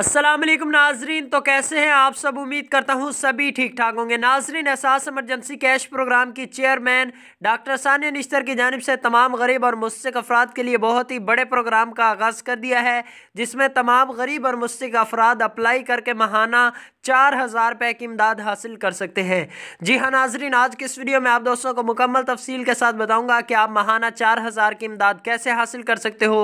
असलम नाजरीन तो कैसे हैं आप सब उम्मीद करता हूँ सभी ठीक ठाक होंगे नाजरीन एहसास एमरजेंसी कैश प्रोग्राम की चेयरमैन डॉक्टर सानिया निश्तर की जानब से तमाम गरीब और मुस्क अफराद के लिए बहुत ही बड़े प्रोग्राम का आगाज़ कर दिया है जिसमें तमाम गरीब और मुस्क अफराद अप्लाई करके महाना चार हज़ार रुपये की इमदाद हासिल कर सकते हैं जी हाँ नाजरीन आज की इस वीडियो में आप दोस्तों को मुकम्मल तफसील के साथ बताऊँगा कि आप महाना चार हज़ार की इमदाद कैसे हासिल कर सकते हो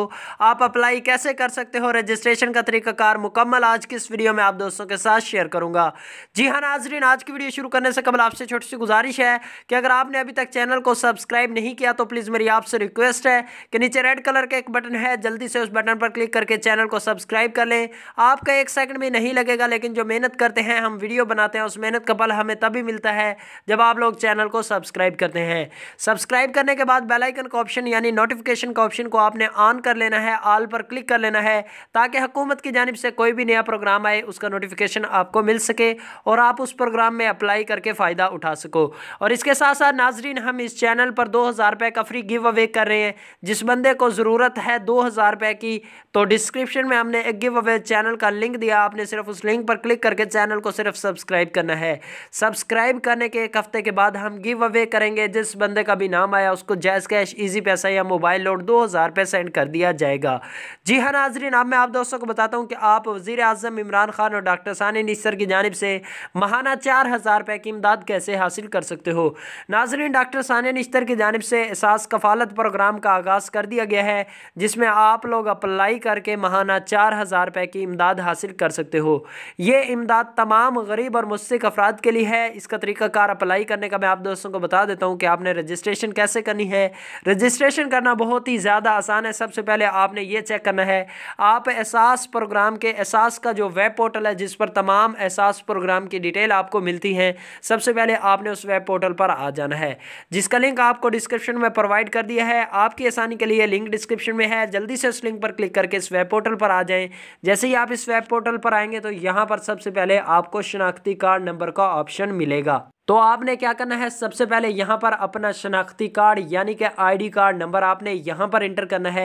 आप अप्लाई कैसे कर सकते हो रजिस्ट्रेशन का तरीकाकार मुकम्मल आज की इस वीडियो में आप दोस्तों के साथ शेयर करूँगा जी हाँ नाजरीन आज की वीडियो शुरू करने से कबल आपसे छोटी सी गुजारिश है कि अगर आपने अभी तक चैनल को सब्सक्राइब नहीं किया तो प्लीज़ मेरी आपसे रिक्वेस्ट है कि नीचे रेड कलर का एक बटन है जल्दी से उस बटन पर क्लिक करके चैनल को सब्सक्राइब कर लें आपका एक सेकंड भी नहीं लगेगा लेकिन जो मेहनत कर करते हैं हम वीडियो बनाते हैं उस मेहनत का पल हमें तभी मिलता है जब आप लोग चैनल को सब्सक्राइब करते हैं सब्सक्राइब करने के बाद बेलाइकन का ऑप्शन यानी नोटिफिकेशन का ऑप्शन को आपने ऑन कर लेना है ऑल पर क्लिक कर लेना है ताकि हुकूमत की जानब से कोई भी नया प्रोग्राम आए उसका नोटिफिकेशन आपको मिल सके और आप उस प्रोग्राम में अप्लाई करके फ़ायदा उठा सको और इसके साथ साथ नाजरीन हम इस चैनल पर दो हज़ार रुपये का फ्री गिव अवे कर रहे हैं जिस बंदे को ज़रूरत है दो हज़ार रुपये की तो डिस्क्रिप्शन में हमने एक गिव अवे चैनल का लिंक दिया आपने सिर्फ उस लिंक पर क्लिक करके चैनल चैनल को सिर्फ सब्सक्राइब करना है सब्सक्राइब करने के एक हफ्ते के बाद हम गिव अवे करेंगे जिस बंदे का भी नाम आया उसको जैस कैश ईजी पैसा या मोबाइल लोड दो हज़ार रुपये सेंड कर दिया जाएगा जी हाँ नाजरीन अब मैं आप दोस्तों को बताता हूँ कि आप वजीर अजम इमरान खान और डॉक्टर सानी निसर की जानब से महाना चार हज़ार रुपये की इमदाद कैसे हासिल कर सकते हो नाजरीन डॉक्टर सानिया निस्तर की जानब से एहसास कफालत प्रोग्राम का आगाज़ कर दिया गया है जिसमें आप लोग अप्लाई करके महाना चार हज़ार रुपये की इमदाद हासिल कर सकते हो ये इमदाद तमाम गरीब और मुस्क अफराद के लिए है इसका तरीकाकार अप्लाई करने का मैं आप दोस्तों को बता देता हूँ कि आपने रजिस्ट्रेशन कैसे करनी है रजिस्ट्रेशन करना बहुत ही ज़्यादा आसान है सबसे पहले आपने ये चेक करना है आप एहसास प्रोग्राम के एहसास का जो वेब पोर्टल है जिस पर तमाम एहसास प्रोग्राम की डिटेल आपको मिलती है सबसे पहले आपने उस वेब पोर्टल पर आ जाना है जिसका लिंक आपको डिस्क्रिप्शन में प्रोवाइड कर दिया है आपकी आसानी के लिए लिंक डिस्क्रिप्शन में है जल्दी से उस लिंक पर क्लिक करके इस वेब पोर्टल पर आ जाएँ जैसे ही आप इस वेब पोर्टल पर आएंगे तो यहाँ पर सबसे पहले पहले आपको शनाख्ती कार्ड नंबर का ऑप्शन मिलेगा तो आपने क्या करना है सबसे पहले यहाँ पर अपना शनाख्ती कार्ड यानी कि आईडी कार्ड नंबर आपने यहाँ पर इंटर करना है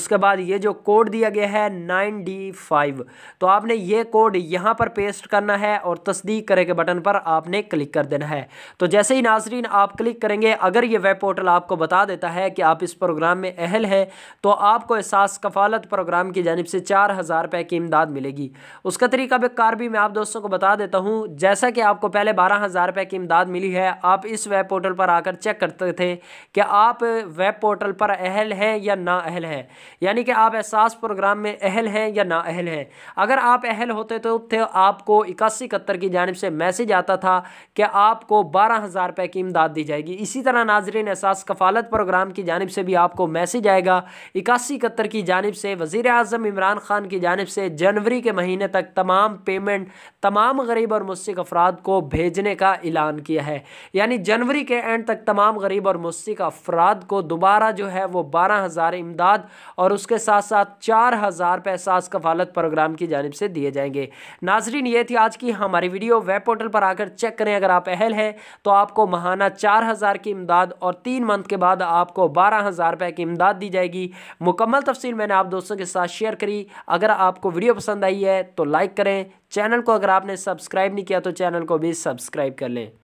उसके बाद ये जो कोड दिया गया है नाइन डी फाइव तो आपने ये कोड यहाँ पर पेस्ट करना है और तस्दीक करे के बटन पर आपने क्लिक कर देना है तो जैसे ही नाजरीन आप क्लिक करेंगे अगर ये वेब पोर्टल आपको बता देता है कि आप इस प्रोग्राम में अहल हैं तो आपको एहसास कफालत प्रोग्राम की जानब से चार हज़ार रुपये की इमदाद मिलेगी उसका तरीका बेकार भी मैं आप दोस्तों को बता देता हूँ जैसा कि आपको पहले बारह हज़ार रुपये की की इमदाद मिली है आप इस वेब पोर्टल पर आकर चेक करते थे कि आप वेब पोर्टल पर अहल हैं या ना अहल हैं यानी कि आप एहसास प्रोग्राम में अहल हैं या ना अहल हैं अगर आप अहल होते तो थे आपको इक्यासी इकहत्तर की जानब से मैसेज आता था कि आपको बारह हज़ार रुपये की इमदाद दी जाएगी इसी तरह नाजरीन एहसास कफालत प्रोग्राम की जानब से भी आपको मैसेज आएगा इक्यासी इकहत्तर की जानब से वज़ी अजम इमरान खान की जानब से जनवरी के महीने तक तमाम पेमेंट तमाम गरीब और मुस्क अफराद को भेजने का इलान ऐलान किया है यानी जनवरी के एंड तक तमाम गरीब और मुस्क अफराद को दोबारा जो है वो बारह हज़ार इमदाद और उसके साथ साथ चार हज़ार पैसास कफालत प्रोग्राम की जानब से दिए जाएंगे नाजरीन ये थी आज की हमारी वीडियो वेब पोर्टल पर आकर चेक करें अगर आप अहल हैं तो आपको महाना चार हज़ार की इमदाद और तीन मंथ के बाद आपको बारह हज़ार रुपये की इमदाद दी जाएगी मुकम्मल तफसील मैंने आप दोस्तों के साथ शेयर करी अगर आपको वीडियो पसंद आई है तो लाइक करें चैनल को अगर आपने सब्सक्राइब नहीं किया तो चैनल को भी सब्सक्राइब कर लें